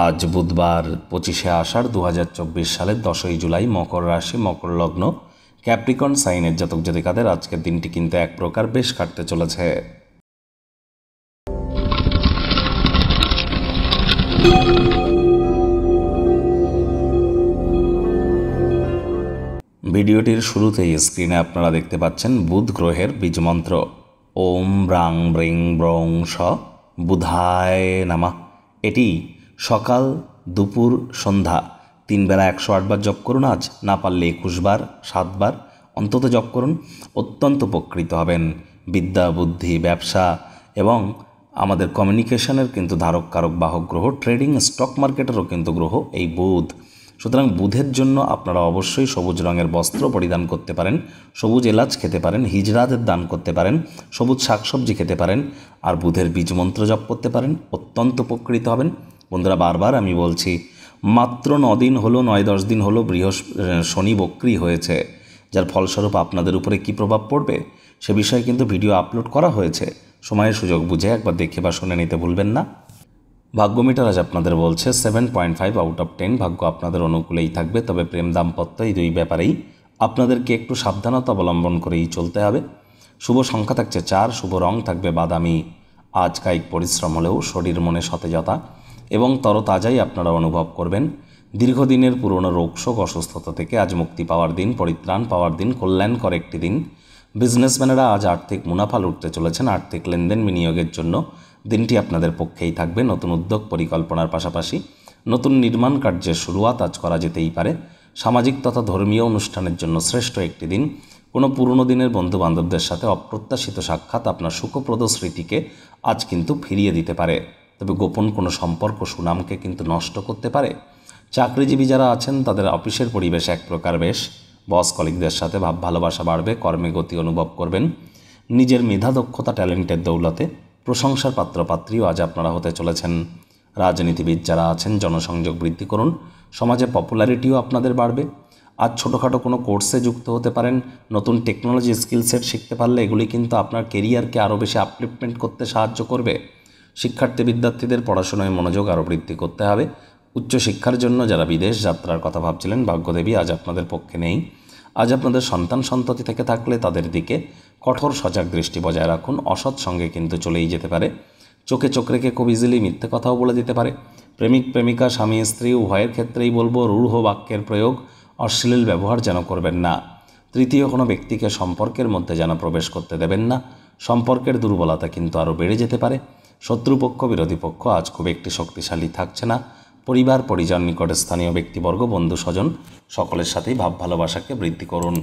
আজ বুধবার পঁচিশে আষাঢ় দু হাজার চব্বিশ সালের দশই জুলাই মকর রাশি মকর লগ্ন ক্যাপ্রিকন সাইনের জাতক জাতিকাদের আজকের দিনটি কিন্তু এক প্রকার বেশ কাটতে চলেছে ভিডিওটির শুরুতেই স্ক্রিনে আপনারা দেখতে পাচ্ছেন বুধ গ্রহের বীজমন্ত্র ওম ব্রাং ব্রিং ব্রং স বুধায় নামা এটি সকাল দুপুর সন্ধ্যা তিন বেলা একশো আটবার জপ করুন আজ না পারলে একুশবার সাতবার অন্তত জপ করুন অত্যন্ত উপকৃত হবেন বিদ্যা বুদ্ধি ব্যবসা এবং আমাদের কমিউনিকেশনের কিন্তু ধারক কারক বাহক গ্রহ ট্রেডিং স্টক মার্কেটেরও কিন্তু গ্রহ এই বুধ সুতরাং বুধের জন্য আপনারা অবশ্যই সবুজ রঙের বস্ত্র পরিধান করতে পারেন সবুজ এলাচ খেতে পারেন হিজরাতের দান করতে পারেন সবুজ শাকসবজি খেতে পারেন আর বুধের বীজ মন্ত্র জপ করতে পারেন অত্যন্ত উপকৃত হবেন বন্ধুরা বারবার আমি বলছি মাত্র নদিন হলো নয় দশ দিন হলো বৃহ শনি বক্রি হয়েছে যার ফলস্বরূপ আপনাদের উপরে কি প্রভাব পড়বে সে বিষয়ে কিন্তু ভিডিও আপলোড করা হয়েছে সময়ের সুযোগ বুঝে একবার দেখে বা শুনে নিতে ভুলবেন না ভাগ্যমিটার আজ আপনাদের বলছে seven point five out of ten ভাগ্য আপনাদের অনুকূলেই থাকবে তবে প্রেম দাম্পত্য এই দুই ব্যাপারেই আপনাদেরকে একটু সাবধানতা অবলম্বন করেই চলতে হবে শুভ সংখ্যা থাকছে চার শুভ রং থাকবে বাদামি আজ কায়িক পরিশ্রম হলেও শরীর মনে সতেজতা এবং তরতাজাই আপনারা অনুভব করবেন দীর্ঘদিনের পুরনো রোগশোক অসুস্থতা থেকে আজ মুক্তি পাওয়ার দিন পরিত্রাণ পাওয়ার দিন কল্যাণকর একটি দিন বিজনেসম্যানেরা আজ আর্থিক মুনাফা লুটতে চলেছেন আর্থিক লেনদেন বিনিয়োগের জন্য দিনটি আপনাদের পক্ষেই থাকবে নতুন উদ্যোগ পরিকল্পনার পাশাপাশি নতুন নির্মাণ কার্যের শুরুয়াত আজ করা যেতেই পারে সামাজিক তথা ধর্মীয় অনুষ্ঠানের জন্য শ্রেষ্ঠ একটি দিন কোনো পুরনো দিনের বন্ধুবান্ধবদের সাথে অপ্রত্যাশিত সাক্ষাৎ আপনার সুখপ্রদ স্মৃতিকে আজ কিন্তু ফিরিয়ে দিতে পারে তবে গোপন কোনো সম্পর্ক সুনামকে কিন্তু নষ্ট করতে পারে চাকরিজীবী যারা আছেন তাদের অফিসের পরিবেশ এক প্রকার বেশ বস কলিকদের সাথে ভাব ভালোবাসা বাড়বে কর্মে গতি অনুভব করবেন নিজের মেধা দক্ষতা ট্যালেন্টের দৌলতে প্রশংসার পাত্রপাত্রীও আজ আপনারা হতে চলেছেন রাজনীতিবিদ যারা আছেন জনসংযোগ বৃদ্ধি করুন সমাজে পপুলারিটিও আপনাদের বাড়বে আজ ছোটোখাটো কোনো কোর্সে যুক্ত হতে পারেন নতুন টেকনোলজি স্কিলসেট শিখতে পারলে এগুলি কিন্তু আপনার কেরিয়ারকে আরও বেশি আপলিফমেন্ট করতে সাহায্য করবে শিক্ষার্থী বিদ্যার্থীদের পড়াশোনায় মনোযোগ আরও বৃদ্ধি করতে হবে উচ্চশিক্ষার জন্য যারা বিদেশ যাত্রার কথা ভাবছিলেন ভাগ্যদেবী আজ আপনাদের পক্ষে নেই আজ আপনাদের সন্তান সন্ততি থেকে থাকলে তাদের দিকে কঠোর সজাগ দৃষ্টি বজায় রাখুন অসৎ সঙ্গে কিন্তু চলেই যেতে পারে চোখে চোখ রেখে খুব ইজিলি মিথ্যে কথাও বলে দিতে পারে প্রেমিক প্রেমিকা স্বামী স্ত্রী উভয়ের ক্ষেত্রেই বলবো রূঢ় বাক্যের প্রয়োগ অশ্লীল ব্যবহার যেন করবেন না তৃতীয় কোনো ব্যক্তিকে সম্পর্কের মধ্যে যেন প্রবেশ করতে দেবেন না সম্পর্কের দুর্বলতা কিন্তু আরও বেড়ে যেতে পারে শত্রুপক্ষ বিরোধী পক্ষ আজ খুব একটি শক্তিশালী থাকছে না পরিবার পরিজন নিকটে স্থানীয় ব্যক্তিবর্গ বন্ধু স্বজন সকলের সাথেই ভাব ভালোবাসাকে বৃদ্ধি করুন